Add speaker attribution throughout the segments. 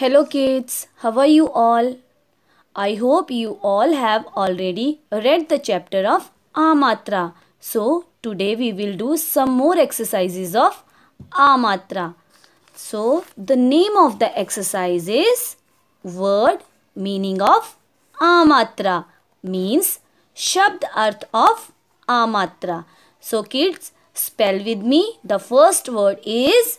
Speaker 1: Hello kids, how are you all? I hope you all have already read the chapter of Amatra. So today we will do some more exercises of Amatra. So the name of the exercise is word meaning of Amatra means Shabd Arth of Amatra. So kids spell with me the first word is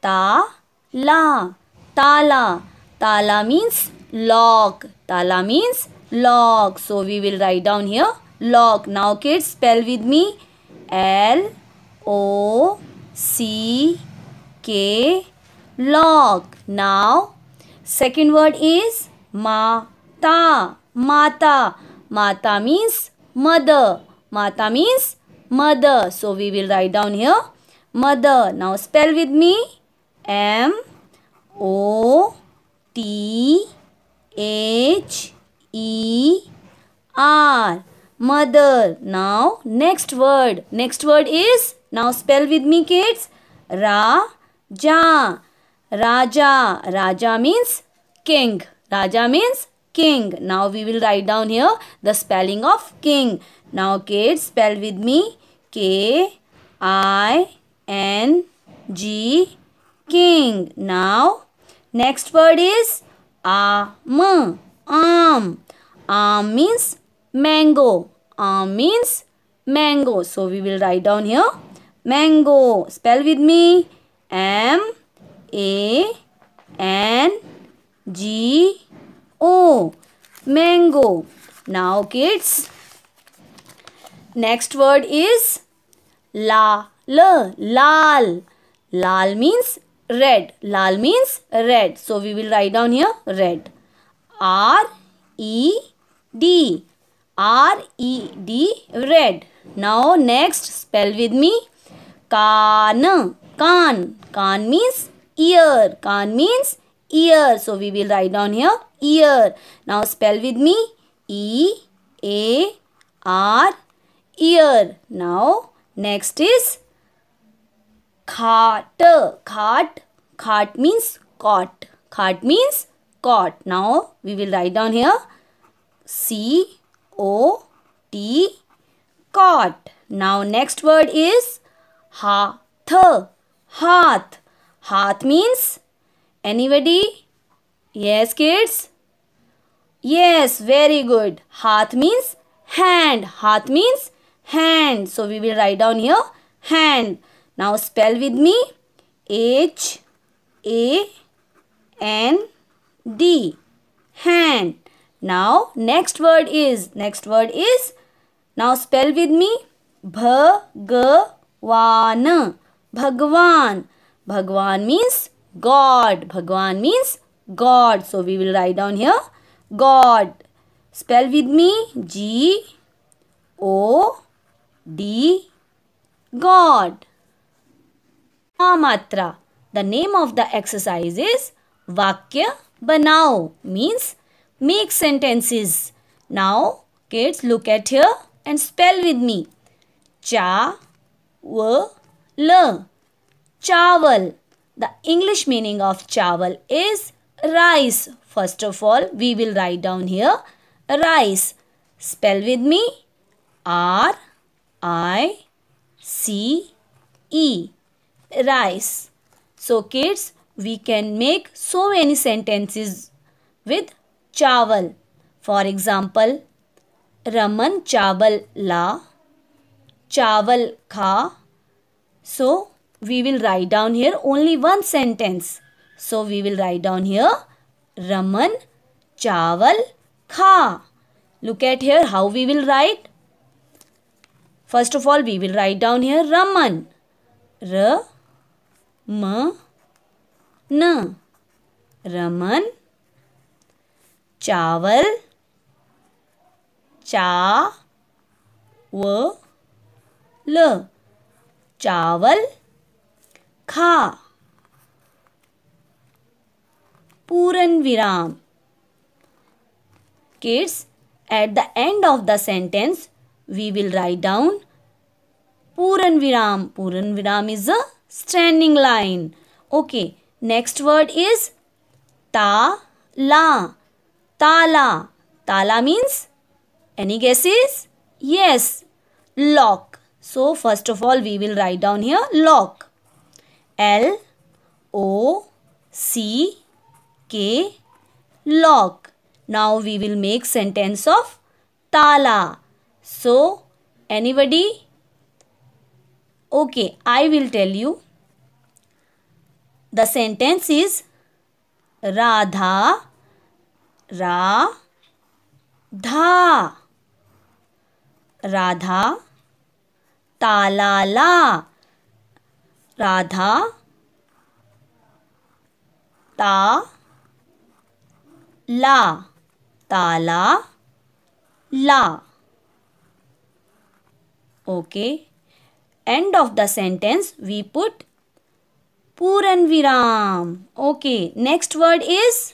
Speaker 1: Ta La tala. Tala means log. Tala means log. So we will write down here log. Now kids spell with me L O C K log. Now second word is mata. Mata. Mata means mother. Mata means mother. So we will write down here mother. Now spell with me M H E R mother. Now next word. Next word is now spell with me kids. Raja. Raja. Raja means king. Raja means king. Now we will write down here the spelling of king. Now kids spell with me. K I N G king. Now next word is Am arm. Um, arm um means mango. Arm um means mango. So we will write down here mango. Spell with me M A N G O. Mango. Now kids, next word is la la lal. Lal means red. Lal means red. So we will write down here red. R E D. R E D red. Now next spell with me. Kan. Kan. Kan means ear. Kan means ear. So we will write down here ear. Now spell with me. E A R ear. Now next is khat. Khat. Khat means cot. Khat means Scott. Now we will write down here C O T cot. Now next word is hath. Hath. Hath means anybody? Yes kids? Yes, very good. Hath means hand. Hath means hand. So we will write down here hand. Now spell with me H A N D. Hand. Now next word is, next word is, now spell with me. Bhagavan. Bhagwan. Bhagwan means God. Bhagwan means God. So we will write down here God. Spell with me G O D God. Amatra. The name of the exercise is Vakya Banao means make sentences. Now, kids, look at here and spell with me. Cha, wa, la. Chawal. The English meaning of chawal is rice. First of all, we will write down here rice. Spell with me. R I C E. Rice. So kids, we can make so many sentences with chawal. For example, Raman chawal la, chawal kha. So, we will write down here only one sentence. So, we will write down here Raman chawal kha. Look at here how we will write. First of all, we will write down here Raman. R. M. न रमन चावल चा व ल चावल खा पूरन विराम kids at the end of the sentence we will write down puran viram puran viram is a standing line okay Next word is ta la ta la means any guesses? Yes, lock. So first of all we will write down here lock. L O C K lock. Now we will make sentence of la So anybody? Okay, I will tell you. The sentence is Radha Ra Dha Radha Talala Radha Ta La Tala La Okay. End of the sentence we put Puran Viram. Okay, next word is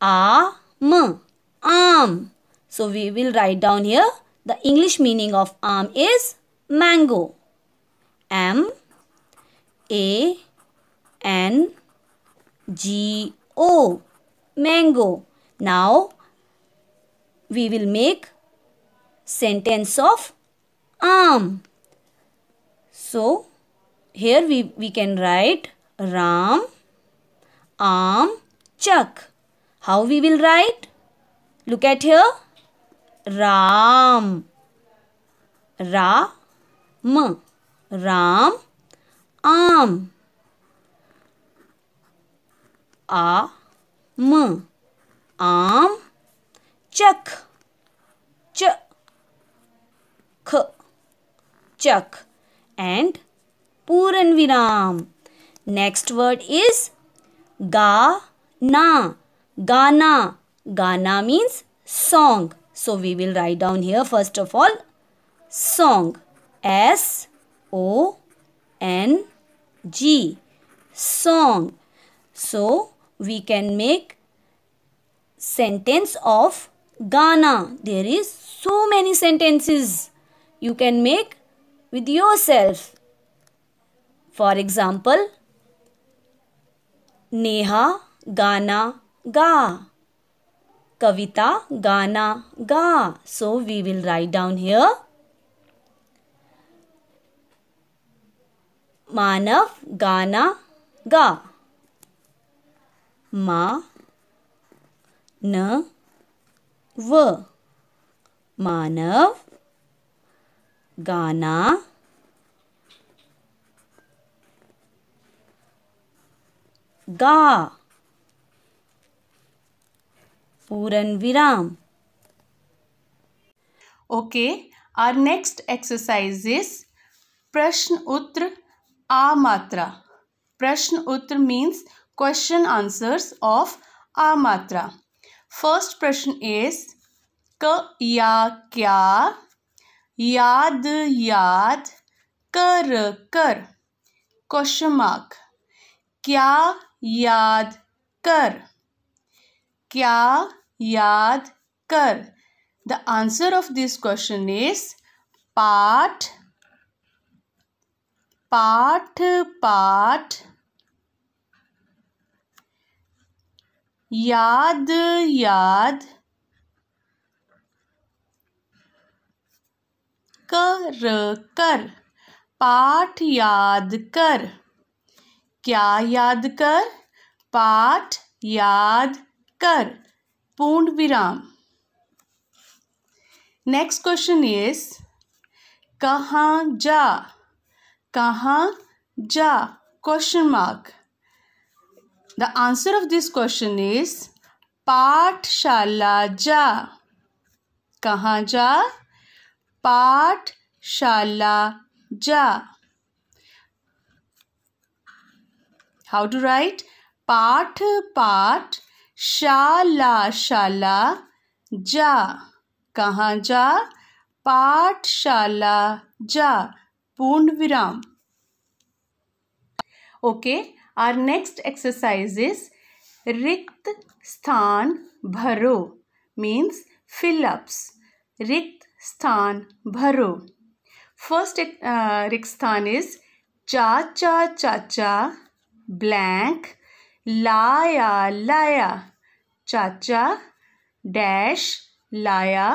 Speaker 1: Aam. Aam. So we will write down here the English meaning of Aam is mango. M A N G O. Mango. Now we will make sentence of arm. So here we, we can write Ram, Am, Chak. How we will write? Look at here. Ram. Ram. Ram. Am, A, m, Am, Chak. k, Chak. And Puran Viram. Next word is Ga-na. Gana. Gana means song. So we will write down here first of all song. S O N G. Song. So we can make sentence of Ghana. There is so many sentences you can make with yourself. For example Neha गाना गा कविता गाना गा so we will write down here Manav गाना गा मा न व मानव गाना
Speaker 2: गा पूरण विराम okay our next exercise is प्रश्न उत्तर आ मात्रा प्रश्न उत्तर मीन्स क्वेश्चन आंसर्स ऑफ आ मात्रा फर्स्ट प्रश्न इज क या क्या याद याद कर कर क्वेश्चन मार्क क्या याद कर क्या याद कर the answer of this question is पाठ पाठ पाठ याद याद कर कर पाठ याद कर क्या याद कर पाठ याद कर पूर्ण विराम नेक्स्ट क्वेश्चन इज कहाँ जा कहाँ जा question mark the answer of this question is पाठशाला जा कहाँ जा पाठशाला जा How to write? पाठ पाठ shala, shala, ja. कहाँ जा पाठशाला जा पूर्ण विराम okay our next exercise is रिक्त स्थान भरो मीन्स फिलअप्स रिक्त स्थान भरो फर्स्ट रिक्त स्थान इज चाचा चाचा ब्लैंक लाया लाया चाचा डैश लाया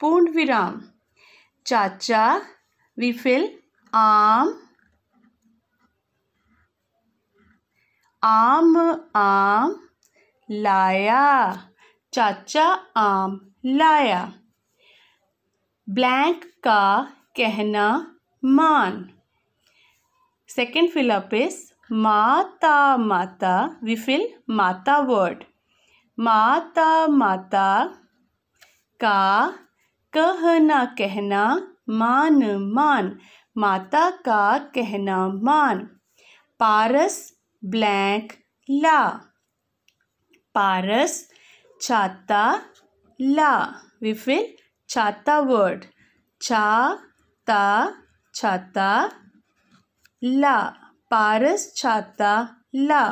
Speaker 2: पूर्ण विराम चाचा विफिल आम आम आम लाया चाचा आम लाया ब्लैंक का कहना मान second fill up is Mata Mata. We fill Mata word. Mata Mata. Ka. Kahana कहना मान मान माता का कहना मान पारस ब्लैंक ला पारस छाता ला वी फिल छाता वर्ड छा ता छाता ला पारस छाता ला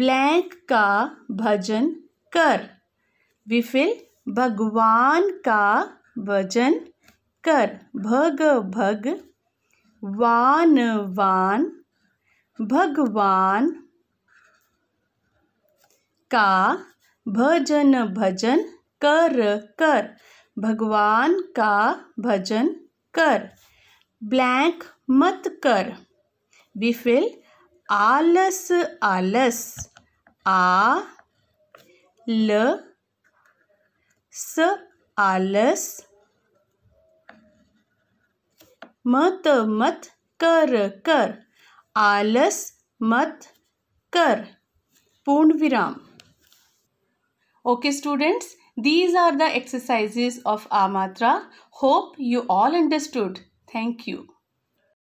Speaker 2: ब्लैंक का भजन कर विफिल भगवान का भजन कर भग भग वान वान भगवान का भजन भजन कर कर भगवान का भजन कर ब्लैंक मत कर Wie viel? आलस alles. A, L, S, alles. मत मत कर कर आलस मत कर पूर्ण विराम okay students these are the exercises of आ मात्रा hope you all understood thank you